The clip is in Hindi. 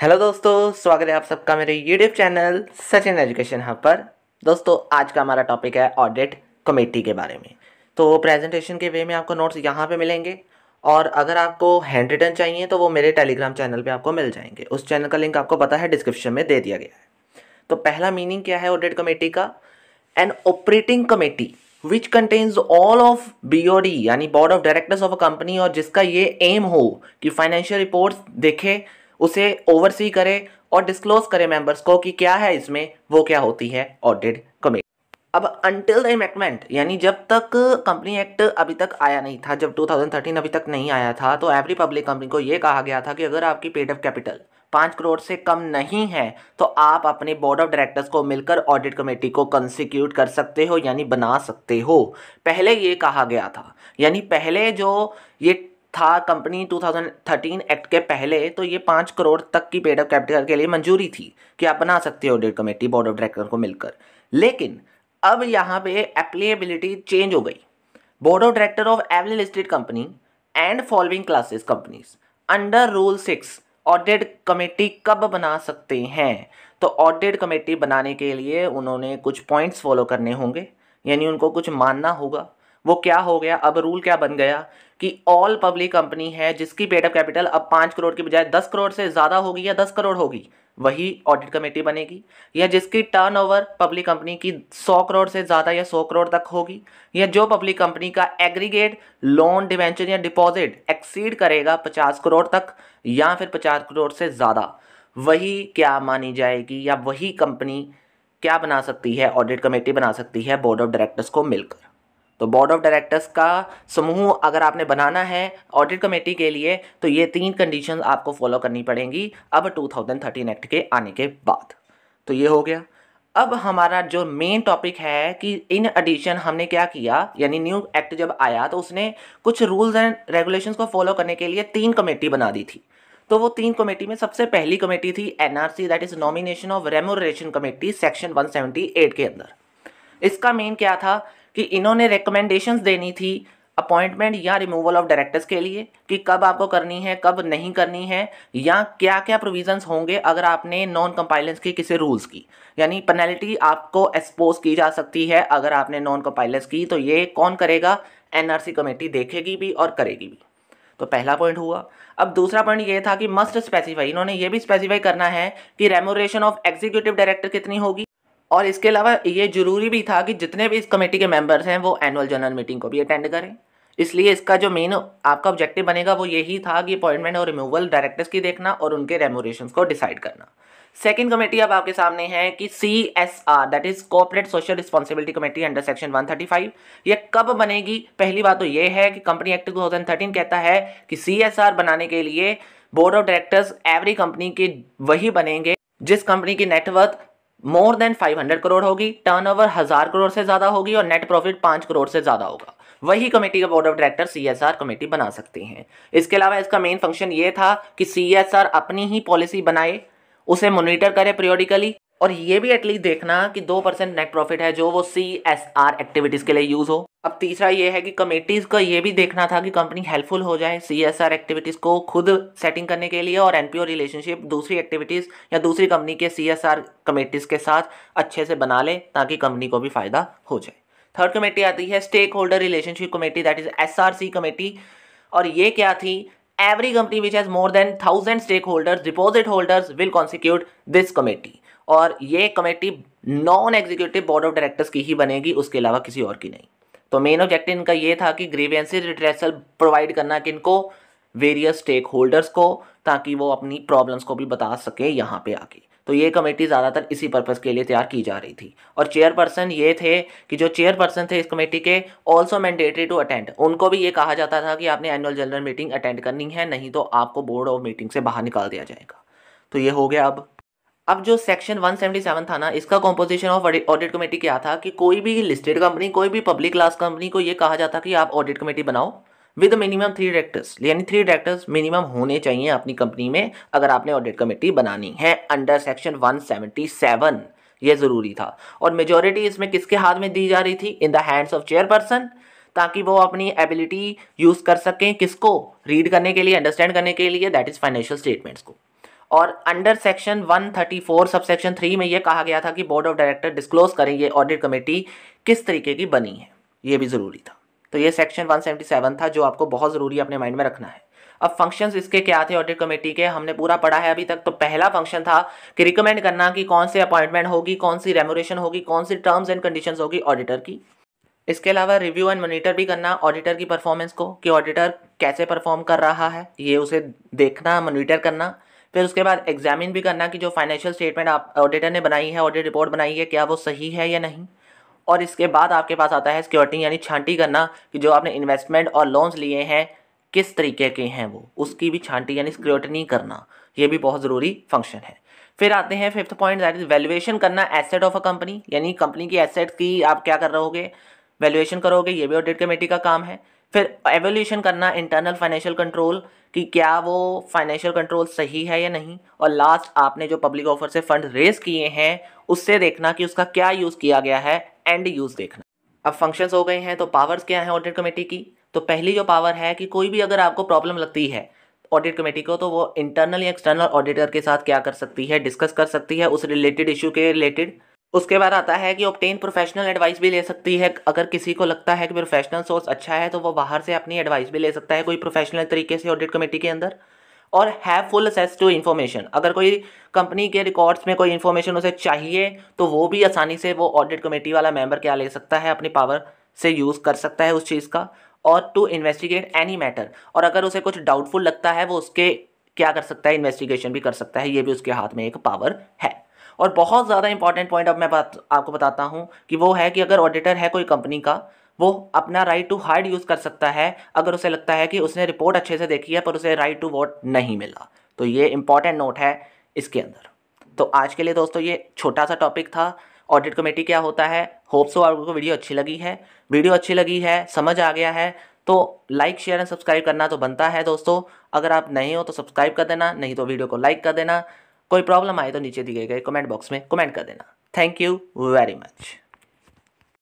हेलो दोस्तों स्वागत है आप सबका मेरे YouTube channel Sachin education hub पर दोस्तों आज का हमारा टॉपिक है ऑडिट कमेटी के बारे में तो प्रेजेंटेशन के वे में आपको नोट्स यहाँ पे मिलेंगे और अगर आपको हैंड रिटर्न चाहिए तो वो मेरे टेलीग्राम चैनल पे आपको मिल जाएंगे उस चैनल का लिंक आपको पता है डिस्क्रिप्शन में दे दिया गया है तो पहला मीनिंग क्या है ऑडिट कमेटी का an operating committee which contains all of the यानी board of directors of a company और जिसका ये एम हो कि फाइनेंशियल रिपोर्ट्स देखे उसे ओवरसी करे और डिस्क्लोज करे मेंबर्स को कि क्या है इसमें वो क्या होती है ऑडिट कमेटी अब अनटिल द इमेक्टमेंट यानी जब तक कंपनी एक्ट अभी तक आया नहीं था जब 2013 अभी तक नहीं आया था तो एवरी पब्लिक कंपनी को ये कहा गया था कि अगर आपकी पेड ऑफ कैपिटल पाँच करोड़ से कम नहीं है तो आप अपने बोर्ड ऑफ डायरेक्टर्स को मिलकर ऑडिट कमेटी को कंसिक्यूट कर सकते हो यानी बना सकते हो पहले ये कहा गया था यानी पहले जो ये था कंपनी 2013 एक्ट के पहले तो ये पाँच करोड़ तक की पेड ऑफ़ कैपिटल के लिए मंजूरी थी कि आप बना सकते हो audit committee board of director को मिलकर लेकिन अब यहाँ पे एप्लीएबिलिटी चेंज हो गई board of director of every listed company and following classes companies under rule six audit committee कब बना सकते हैं तो ऑडिट कमेटी बनाने के लिए उन्होंने कुछ पॉइंट्स फॉलो करने होंगे यानी उनको कुछ मानना होगा वो क्या हो गया अब रूल क्या बन गया कि ऑल पब्लिक कंपनी है जिसकी पेड अप कैपिटल अब पाँच करोड़ की बजाय दस करोड़ से ज़्यादा होगी या दस करोड़ होगी वही ऑडिट कमेटी बनेगी या जिसकी टर्नओवर पब्लिक कंपनी की सौ करोड़ से ज़्यादा या सौ करोड़ तक होगी या जो पब्लिक कंपनी का एग्रीगेट लोन डिवेंचर या डिपॉजिट एक्सीड करेगा पचास करोड़ तक या फिर पचास करोड़ से ज़्यादा वही क्या मानी जाएगी या वही कंपनी क्या बना सकती है ऑडिट कमेटी बना सकती है बोर्ड ऑफ डायरेक्टर्स को मिलकर तो बोर्ड ऑफ डायरेक्टर्स का समूह अगर आपने बनाना है ऑडिट कमेटी के लिए तो ये तीन कंडीशन आपको फॉलो करनी पड़ेंगी अब 2013 एक्ट के आने के बाद तो ये हो गया अब हमारा जो मेन टॉपिक है कि इन एडिशन हमने क्या किया यानी न्यू एक्ट जब आया तो उसने कुछ रूल्स एंड रेगुलेशंस को फॉलो करने के लिए तीन कमेटी बना दी थी तो वो तीन कमेटी में सबसे पहली कमेटी थी NRC that is nomination of remuneration committee section 178 के अंदर इसका मेन क्या था कि इन्होंने रिकमेंडेशंस देनी थी अपॉइंटमेंट या रिमूवल ऑफ डायरेक्टर्स के लिए कि कब आपको करनी है कब नहीं करनी है या क्या क्या प्रोविजंस होंगे अगर आपने नॉन कंपाइलेंस की किसी रूल्स की यानी पेनल्टी आपको एक्सपोज की जा सकती है अगर आपने नॉन कंपाइलेंस की तो ये कौन करेगा एनआरसी कमेटी देखेगी भी और करेगी भी तो पहला पॉइंट हुआ अब दूसरा पॉइंट ये था कि मस्ट स्पेसिफाई इन्होंने ये भी स्पेसिफाई करना है कि रेमोरेशन ऑफ एग्जीक्यूटिव डायरेक्टर कितनी होगी और इसके अलावा ये ज़रूरी भी था कि जितने भी इस कमेटी के मेंबर्स हैं वो एनुअल जनरल मीटिंग को भी अटेंड करें इसलिए इसका जो मेन आपका ऑब्जेक्टिव बनेगा वो यही था कि अपॉइंटमेंट और रिमूवल डायरेक्टर्स की देखना और उनके रेमोरेशन को डिसाइड करना सेकेंड कमेटी अब आपके सामने है कि C S R that is corporate social responsibility committee under section 135 ये कब बनेगी पहली बात तो ये है कि कंपनी एक्ट 2013 कहता है कि सी एस आर बनाने के लिए board of directors every company के वही बनेंगे जिस कंपनी की नेटवर्थ मोर देन 500 करोड़ होगी टर्नओवर हजार करोड़ से ज़्यादा होगी और नेट प्रॉफिट पांच करोड़ से ज़्यादा होगा वही कमेटी का बोर्ड ऑफ डायरेक्टर सी कमेटी बना सकती हैं इसके अलावा इसका मेन फंक्शन ये था कि सी अपनी ही पॉलिसी बनाए उसे मोनिटर करे पीरियोडिकली और ये भी एटलीस्ट देखना कि दो परसेंट नेट प्रॉफिट है जो वो सी एस आर एक्टिविटीज़ के लिए यूज़ हो अब तीसरा ये है कि कमेटीज़ का ये भी देखना था कि कंपनी हेल्पफुल हो जाए सी एस आर एक्टिविटीज़ को खुद सेटिंग करने के लिए और एन पी ओ रिलेशनशिप दूसरी एक्टिविटीज़ या दूसरी कंपनी के सी एस आर कमेटीज़ के साथ अच्छे से बना ले ताकि कंपनी को भी फ़ायदा हो जाए थर्ड कमेटी आती है stakeholder relationship committee that is S R C committee और ये क्या थी every company which has more than thousand stakeholders deposit holders will constitute this committee और ये committee non executive board of directors की ही बनेगी उसके अलावा किसी और की नहीं तो मेन ऑब्जेक्टिव इनका ये था कि ग्रीवेंसी रिट्रेसल प्रोवाइड करना कि इनको वेरियस स्टेक होल्डर्स को ताकि वो अपनी प्रॉब्लम्स को भी बता सके यहाँ पे आके तो ये कमेटी ज़्यादातर इसी पर्पज़ के लिए तैयार की जा रही थी और चेयरपर्सन ये थे कि जो चेयरपर्सन थे इस कमेटी के ऑल्सो मैंडेटरी टू अटेंड उनको भी ये कहा जाता था कि आपने एनुअल जनरल मीटिंग अटेंड करनी है नहीं तो आपको बोर्ड ऑफ मीटिंग से बाहर निकाल दिया जाएगा तो ये हो गया अब अब जो सेक्शन 177 था ना इसका कॉम्पोजिशन ऑफ ऑडिट कमेटी क्या था कि कोई भी लिस्टेड कंपनी कोई भी पब्लिक क्लास कंपनी को ये कहा जाता कि आप ऑडिट कमेटी बनाओ विद मिनिमम थ्री डायरेक्टर्स यानी थ्री डायरेक्टर्स मिनिमम होने चाहिए अपनी कंपनी में अगर आपने ऑडिट कमेटी बनानी है अंडर सेक्शन वन ये ज़रूरी था और मेजोरिटी इसमें किसके हाथ में दी जा रही थी in the hands of chairperson ताकि वो अपनी एबिलिटी यूज़ कर सकें किसको रीड करने के लिए अंडरस्टैंड करने के लिए दैट इज़ फाइनेंशियल स्टेटमेंट्स को और under section 134 sub section three में ये कहा गया था कि बोर्ड ऑफ डायरेक्टर डिस्क्लोज करें ये ऑडिट कमेटी किस तरीके की बनी है ये भी ज़रूरी था तो ये सेक्शन 177 था जो आपको बहुत ज़रूरी अपने माइंड में रखना है अब फंक्शंस इसके क्या थे ऑडिट कमेटी के हमने पूरा पढ़ा है अभी तक तो पहला फंक्शन था कि रिकमेंड करना कि कौन से अपॉइंटमेंट होगी कौन सी रेमोरेशन होगी कौन सी टर्म्स एंड कंडीशंस होगी ऑडिटर की इसके अलावा रिव्यू एंड मॉनिटर भी करना ऑडिटर की परफॉर्मेंस को कि ऑडिटर कैसे परफॉर्म कर रहा है ये उसे देखना मॉनिटर करना फिर उसके बाद एग्जामिन भी करना कि जो फाइनेंशियल स्टेटमेंट आप ऑडिटर ने बनाई है ऑडिट रिपोर्ट बनाई है क्या वो सही है या नहीं और इसके बाद आपके पास आता है सिक्योरिटी यानी छांटी करना कि जो आपने इन्वेस्टमेंट और लोन्स लिए हैं किस तरीके के हैं वो उसकी भी छांटी यानी सिक्योरिटी करना ये भी बहुत ज़रूरी फंक्शन है फिर आते हैं fifth point that is valuation करना एसेट ऑफ अ कंपनी यानी कंपनी की एसेट की आप क्या कर रहोगे वैल्यूएशन करोगे ये भी ऑडिट कमेटी का काम है फिर एवोल्यूशन करना इंटरनल फाइनेंशियल कंट्रोल कि क्या वो फाइनेंशियल कंट्रोल सही है या नहीं और लास्ट आपने जो पब्लिक ऑफर से फंड रेज किए हैं उससे देखना कि उसका क्या यूज़ किया गया है एंड यूज़ देखना अब फंक्शंस हो गए हैं तो पावर्स क्या हैं ऑडिट कमेटी की तो पहली जो पावर है कि कोई भी अगर आपको प्रॉब्लम लगती है ऑडिट कमेटी को तो वो इंटरनल या एक्सटर्नल ऑडिटर के साथ क्या कर सकती है डिस्कस कर सकती है उस रिलेटेड इशू के रिलेटेड उसके बाद आता है कि ऑप्टेन प्रोफेशनल एडवाइस भी ले सकती है अगर किसी को लगता है कि प्रोफेशनल सोर्स अच्छा है तो वो बाहर से अपनी एडवाइस भी ले सकता है कोई प्रोफेशनल तरीके से ऑडिट कमेटी के अंदर और have full access to information अगर कोई कंपनी के रिकॉर्ड्स में कोई इन्फॉर्मेशन उसे चाहिए तो वो भी आसानी से वो ऑडिट कमेटी वाला मेंबर क्या ले सकता है अपनी पावर से यूज़ कर सकता है उस चीज़ का और टू इन्वेस्टिगेट एनी मैटर और अगर उसे कुछ डाउटफुल लगता है वो उसके क्या कर सकता है इन्वेस्टिगेशन भी कर सकता है ये भी उसके हाथ में एक पावर है और बहुत ज़्यादा इंपॉर्टेंट पॉइंट अब मैं बात आपको बताता हूँ कि वो है कि अगर ऑडिटर है कोई कंपनी का वो अपना राइट टू हार्ड यूज़ कर सकता है अगर उसे लगता है कि उसने रिपोर्ट अच्छे से देखी है पर उसे राइट टू वोट नहीं मिला तो ये इंपॉर्टेंट नोट है इसके अंदर तो आज के लिए दोस्तों ये छोटा सा टॉपिक था ऑडिट कमेटी क्या होता है होप सो आपको वीडियो अच्छी लगी है वीडियो अच्छी लगी है समझ आ गया है तो लाइक शेयर एंड सब्सक्राइब करना तो बनता है दोस्तों अगर आप नहीं हो तो सब्सक्राइब कर देना नहीं तो वीडियो को लाइक कर देना कोई प्रॉब्लम आए तो नीचे दिए गए कमेंट बॉक्स में कमेंट कर देना थैंक यू वेरी मच